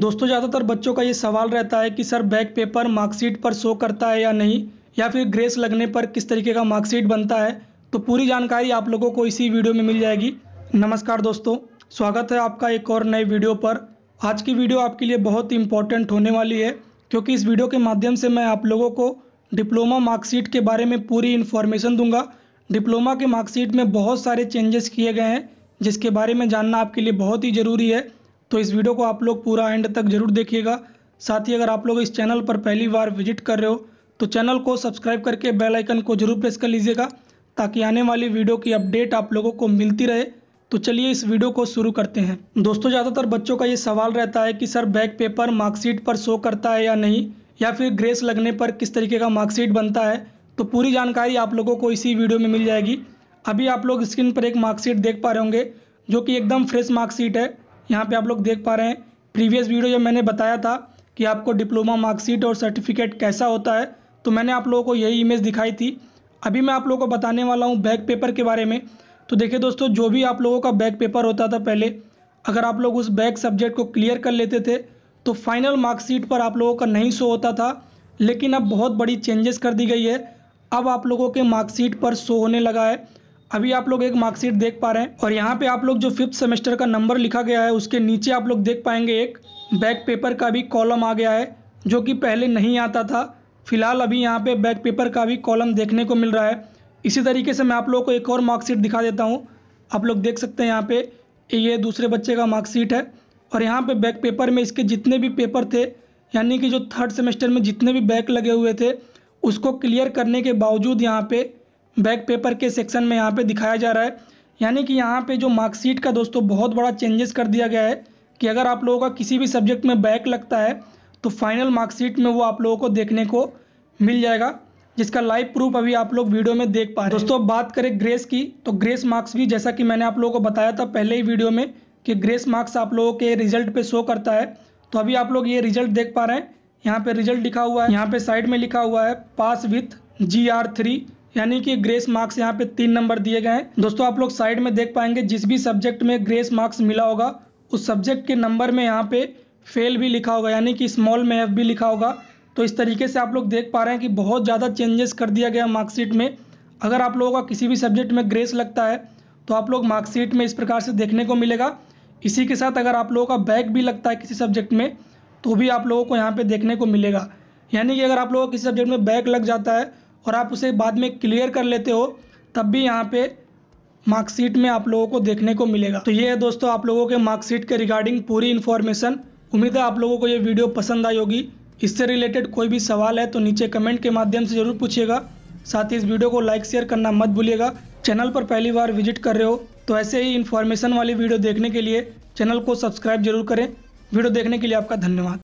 दोस्तों ज़्यादातर बच्चों का ये सवाल रहता है कि सर बैक पेपर मार्कशीट पर शो करता है या नहीं या फिर ग्रेस लगने पर किस तरीके का मार्कशीट बनता है तो पूरी जानकारी आप लोगों को इसी वीडियो में मिल जाएगी नमस्कार दोस्तों स्वागत है आपका एक और नए वीडियो पर आज की वीडियो आपके लिए बहुत इंपॉर्टेंट होने वाली है क्योंकि इस वीडियो के माध्यम से मैं आप लोगों को डिप्लोमा मार्कशीट के बारे में पूरी इन्फॉर्मेशन दूंगा डिप्लोमा के मार्कशीट में बहुत सारे चेंजेस किए गए हैं जिसके बारे में जानना आपके लिए बहुत ही ज़रूरी है तो इस वीडियो को आप लोग पूरा एंड तक जरूर देखिएगा साथ ही अगर आप लोग इस चैनल पर पहली बार विजिट कर रहे हो तो चैनल को सब्सक्राइब करके बेल आइकन को जरूर प्रेस कर लीजिएगा ताकि आने वाली वीडियो की अपडेट आप लोगों को मिलती रहे तो चलिए इस वीडियो को शुरू करते हैं दोस्तों ज़्यादातर बच्चों का ये सवाल रहता है कि सर बैक पेपर मार्कशीट पर शो करता है या नहीं या फिर ग्रेस लगने पर किस तरीके का मार्कशीट बनता है तो पूरी जानकारी आप लोगों को इसी वीडियो में मिल जाएगी अभी आप लोग स्क्रीन पर एक मार्कशीट देख पा रहे होंगे जो कि एकदम फ्रेश मार्कशीट है यहाँ पे आप लोग देख पा रहे हैं प्रीवियस वीडियो जब मैंने बताया था कि आपको डिप्लोमा मार्कशीट और सर्टिफिकेट कैसा होता है तो मैंने आप लोगों को यही इमेज दिखाई थी अभी मैं आप लोगों को बताने वाला हूँ बैक पेपर के बारे में तो देखिए दोस्तों जो भी आप लोगों का बैक पेपर होता था पहले अगर आप लोग उस बैक सब्जेक्ट को क्लियर कर लेते थे तो फाइनल मार्कशीट पर आप लोगों का नहीं शो होता था लेकिन अब बहुत बड़ी चेंजेस कर दी गई है अब आप लोगों के मार्कशीट पर शो होने लगा है अभी आप लोग एक मार्कशीट देख पा रहे हैं और यहाँ पे आप लोग जो फिफ्थ सेमेस्टर का नंबर लिखा गया है उसके नीचे आप लोग देख पाएंगे एक बैक पेपर का भी कॉलम आ गया है जो कि पहले नहीं आता था फिलहाल अभी यहाँ पे बैक पेपर का भी कॉलम देखने को मिल रहा है इसी तरीके से मैं आप लोग को एक और मार्कशीट दिखा देता हूँ आप लोग देख सकते हैं यहाँ पे ये दूसरे बच्चे का मार्कशीट है और यहाँ पे बैक पेपर में इसके जितने भी पेपर थे यानी कि जो थर्ड सेमेस्टर में जितने भी बैक लगे हुए थे उसको क्लियर करने के बावजूद यहाँ पे बैक पेपर के सेक्शन में यहाँ पे दिखाया जा रहा है यानी कि यहाँ पे जो मार्कशीट का दोस्तों बहुत बड़ा चेंजेस कर दिया गया है कि अगर आप लोगों का किसी भी सब्जेक्ट में बैक लगता है तो फाइनल मार्कशीट में वो आप लोगों को देखने को मिल जाएगा जिसका लाइव प्रूफ अभी आप लोग वीडियो में देख पा रहे दोस्तों बात करें ग्रेस की तो ग्रेस मार्क्स भी जैसा कि मैंने आप लोगों को बताया था पहले ही वीडियो में कि ग्रेस मार्क्स आप लोगों के रिजल्ट पे शो करता है तो अभी आप लोग ये रिजल्ट देख पा रहे हैं यहाँ पे रिजल्ट लिखा हुआ है यहाँ पे साइड में लिखा हुआ है pass with G R three यानी कि ग्रेस मार्क्स यहाँ पे तीन नंबर दिए गए हैं दोस्तों आप लोग साइड में देख पाएंगे जिस भी सब्जेक्ट में ग्रेस मार्क्स मिला होगा उस सब्जेक्ट के नंबर में यहाँ पे फेल भी लिखा होगा यानी कि स्मॉल में एफ भी लिखा होगा तो इस तरीके से आप लोग देख पा रहे हैं कि बहुत ज़्यादा चेंजेस कर दिया गया मार्कशीट में अगर आप लोगों का किसी भी सब्जेक्ट में ग्रेस लगता है तो आप लोग मार्कशीट में इस प्रकार से देखने को मिलेगा इसी के साथ अगर आप लोगों का बैक भी लगता है किसी सब्जेक्ट में तो भी आप लोगों को यहाँ पे देखने को मिलेगा यानी कि अगर आप लोगों को किसी सब्जेक्ट में बैक लग जाता है और आप उसे बाद में क्लियर कर लेते हो तब भी यहाँ पे मार्कशीट में आप लोगों को देखने को मिलेगा तो ये है दोस्तों आप लोगों के मार्कशीट के रिगार्डिंग पूरी इन्फॉर्मेशन उम्मीद है आप लोगों को ये वीडियो पसंद आई होगी इससे रिलेटेड कोई भी सवाल है तो नीचे कमेंट के माध्यम से ज़रूर पूछिएगा साथ ही इस वीडियो को लाइक शेयर करना मत भूलिएगा चैनल पर पहली बार विजिट कर रहे हो तो ऐसे ही इन्फॉर्मेशन वाली वीडियो देखने के लिए चैनल को सब्सक्राइब जरूर करें वीडियो देखने के लिए आपका धन्यवाद